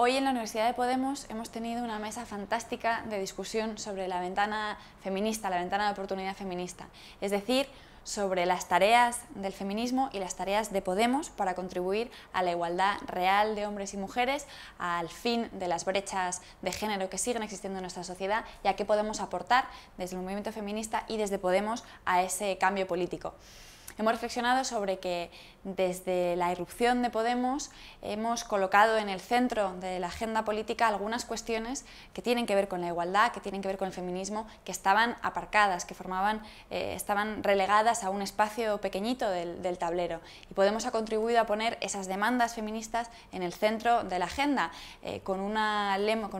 Hoy en la Universidad de Podemos hemos tenido una mesa fantástica de discusión sobre la ventana feminista, la ventana de oportunidad feminista, es decir, sobre las tareas del feminismo y las tareas de Podemos para contribuir a la igualdad real de hombres y mujeres, al fin de las brechas de género que siguen existiendo en nuestra sociedad y a qué podemos aportar desde el movimiento feminista y desde Podemos a ese cambio político hemos reflexionado sobre que desde la irrupción de Podemos hemos colocado en el centro de la agenda política algunas cuestiones que tienen que ver con la igualdad, que tienen que ver con el feminismo, que estaban aparcadas, que formaban, eh, estaban relegadas a un espacio pequeñito del, tablero. Y Podemos ha contribuido a poner esas demandas feministas en el centro de la agenda, eh, con, un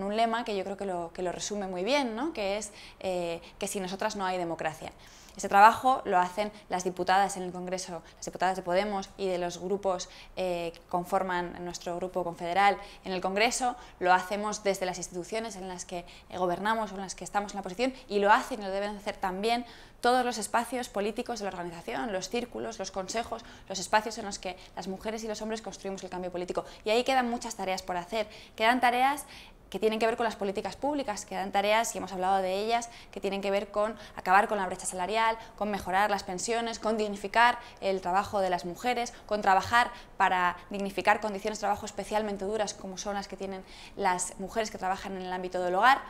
lema que yo creo que lo, resume muy bien, ¿no? que es eh, que sin nosotras no hay democracia. Ese trabajo lo hacen las diputadas en el Congreso, las diputadas de Podemos y de los grupos eh, que conforman nuestro grupo confederal en el Congreso, lo hacemos desde las instituciones en las que eh, gobernamos o en las que estamos en la posición y lo hacen y lo deben hacer también todos los espacios políticos de la organización, los círculos, los consejos, los espacios en los que las mujeres y los hombres construimos el cambio político. Y ahí quedan muchas tareas por hacer, quedan tareas que tienen que ver con las políticas públicas, que dan tareas, y hemos hablado de ellas, que tienen que ver con acabar con la brecha salarial, con mejorar las pensiones, con dignificar el trabajo de las mujeres, con trabajar para dignificar condiciones de trabajo especialmente duras como son las que tienen las mujeres que trabajan en el ámbito del hogar.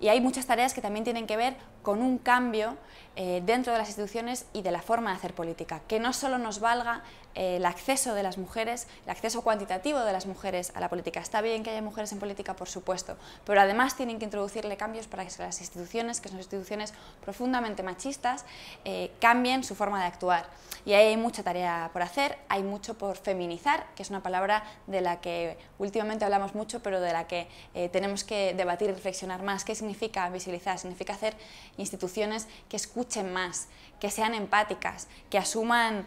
Y hay muchas tareas que también tienen que ver con un cambio eh, dentro de las instituciones y de la forma de hacer política, que no solo nos valga eh, el acceso de las mujeres, el acceso cuantitativo de las mujeres a la política. Está bien que haya mujeres en política, por supuesto, pero además tienen que introducirle cambios para que las instituciones, que son instituciones profundamente machistas, eh, cambien su forma de actuar. Y ahí hay mucha tarea por hacer, hay mucho por feminizar, que es una palabra de la que últimamente hablamos mucho, pero de la que eh, tenemos que debatir y reflexionar más. ¿Qué significa visibilizar? Significa hacer instituciones que escuchen más, que sean empáticas, que asuman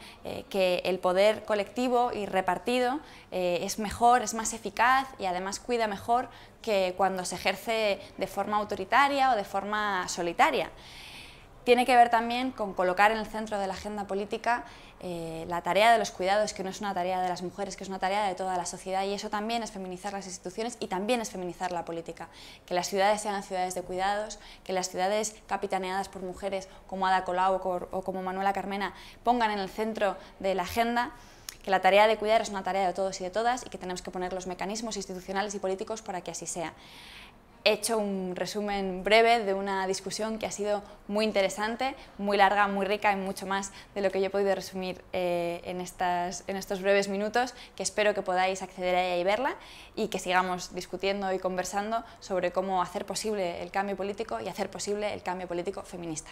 que el poder colectivo y repartido eh, es mejor, es más eficaz y además cuida mejor que cuando se ejerce de forma autoritaria o de forma solitaria tiene que ver también con colocar en el centro de la agenda política eh, la tarea de los cuidados, que no es una tarea de las mujeres, que es una tarea de toda la sociedad y eso también es feminizar las instituciones y también es feminizar la política. Que las ciudades sean ciudades de cuidados, que las ciudades capitaneadas por mujeres como Ada Colau o como Manuela Carmena pongan en el centro de la agenda que la tarea de cuidar es una tarea de todos y de todas y que tenemos que poner los mecanismos institucionales y políticos para que así sea he hecho un resumen breve de una discusión que ha sido muy interesante, muy larga, muy rica y mucho más de lo que yo he podido resumir eh, en, en estos breves minutos, que espero que podáis acceder a ella y verla y que sigamos discutiendo y conversando sobre cómo hacer posible el cambio político y hacer posible el cambio político feminista.